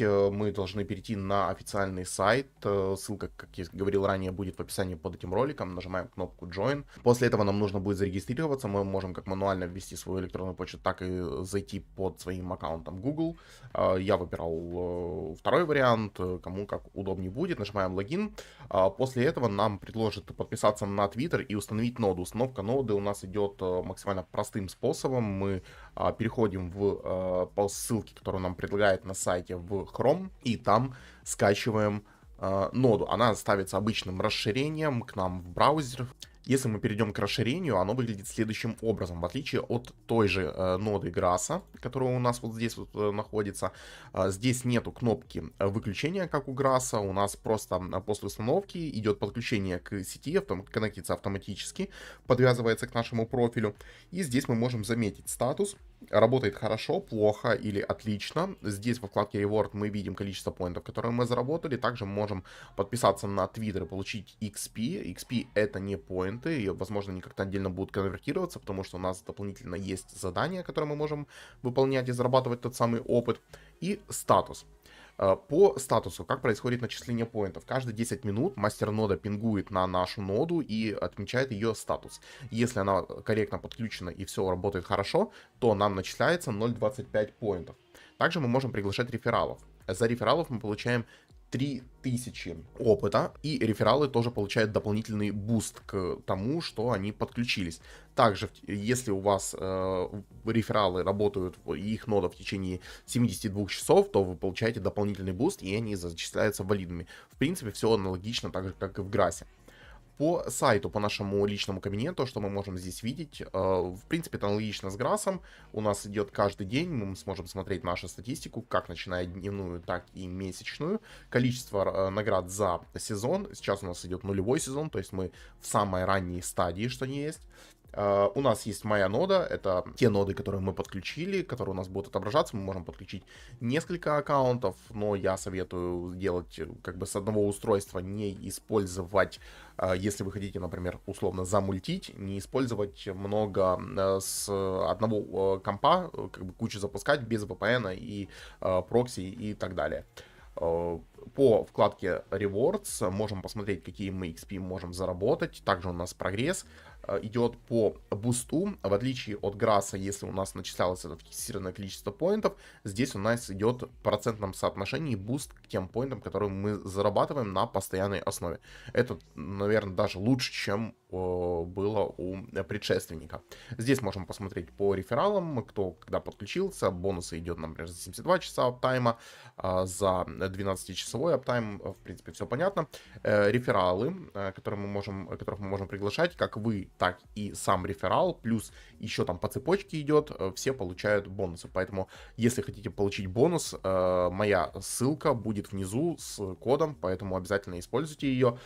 Э, мы должны перейти на официальный сайт. Э, ссылка, как я говорил ранее, будет в описании под этим роликом. Нажимаем кнопку Join. После этого нам нужно будет зарегистрироваться. Мы можем как мануально ввести свою электронную почту, так и зайти под своим аккаунтом Google. Э, я выбирал второй вариант, кому как удобнее будет. Нажимаем логин. А после этого нам предложат подписаться на Twitter и установить ноду. Установка ноды у нас идет максимально простым способом. Мы а, переходим в, по ссылке, которую нам предлагает на сайте в Chrome и там скачиваем э, ноду. Она ставится обычным расширением к нам в браузер. Если мы перейдем к расширению, оно выглядит следующим образом. В отличие от той же э, ноды Грасса, которая у нас вот здесь вот э, находится, э, здесь нету кнопки выключения, как у Грасса. У нас просто после установки идет подключение к сети, автом коннектится автоматически, подвязывается к нашему профилю. И здесь мы можем заметить статус. Работает хорошо, плохо или отлично. Здесь во вкладке Reward мы видим количество поинтов, которые мы заработали. Также можем подписаться на Twitter и получить XP. XP это не поинт поинты, и, возможно, они как-то отдельно будут конвертироваться, потому что у нас дополнительно есть задания, которые мы можем выполнять и зарабатывать тот самый опыт, и статус. Э, по статусу, как происходит начисление поинтов. Каждые 10 минут мастер нода пингует на нашу ноду и отмечает ее статус. Если она корректно подключена и все работает хорошо, то нам начисляется 0.25 поинтов. Также мы можем приглашать рефералов. Э, за рефералов мы получаем 3000 опыта, и рефералы тоже получают дополнительный буст к тому, что они подключились. Также, если у вас э, рефералы работают, их нода в течение 72 часов, то вы получаете дополнительный буст, и они зачисляются валидными. В принципе, все аналогично, так же, как и в Грасе. По сайту, по нашему личному кабинету, что мы можем здесь видеть, э, в принципе, это аналогично с Грасом. У нас идет каждый день, мы сможем смотреть нашу статистику, как начиная дневную, так и месячную. Количество э, наград за сезон. Сейчас у нас идет нулевой сезон, то есть мы в самой ранней стадии, что не есть. А, у нас есть моя нода, это те ноды, которые мы подключили, которые у нас будут отображаться. Мы можем подключить несколько аккаунтов, но я советую делать как бы с одного устройства, не использовать, а, если вы хотите, например, условно замультить, не использовать много а, с одного компа, как бы кучу запускать без VPN и прокси и так далее по вкладке Rewards можем посмотреть, какие мы XP можем заработать. Также у нас прогресс э, идет по бусту. В отличие от Грасса, если у нас начислялось это фиксированное количество поинтов, здесь у нас идет в процентном соотношении буст к тем поинтам, которые мы зарабатываем на постоянной основе. Это, наверное, даже лучше, чем э, было у предшественника. Здесь можем посмотреть по рефералам, кто когда подключился. Бонусы идет, например, за 72 часа тайма, э, за 12 часов свой аптайм, э, в принципе, все понятно. Э, рефералы, э, которые мы можем, которых мы можем приглашать, как вы, так и сам реферал, плюс еще там по цепочке идет, все получают бонусы. Поэтому, если хотите получить бонус, моя ссылка будет внизу с кодом, поэтому обязательно используйте ее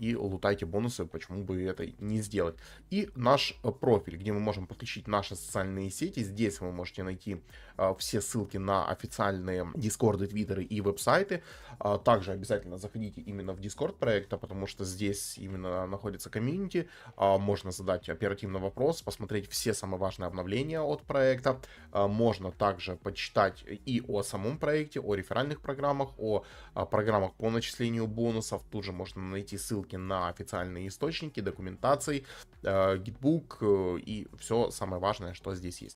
и лутайте бонусы, почему бы это не сделать. И наш профиль, где мы можем подключить наши социальные сети, здесь вы можете найти все ссылки на официальные дискорды, твиттеры и веб-сайты. А, также обязательно заходите именно в Discord проекта, потому что здесь именно находится комьюнити. А, можно задать оперативно вопрос, посмотреть все самые важные обновления от проекта. А, можно также почитать и о самом проекте, о реферальных программах, о программах по начислению бонусов. Тут же можно найти ссылки на официальные источники, документации, гитбук э, и все самое важное, что здесь есть.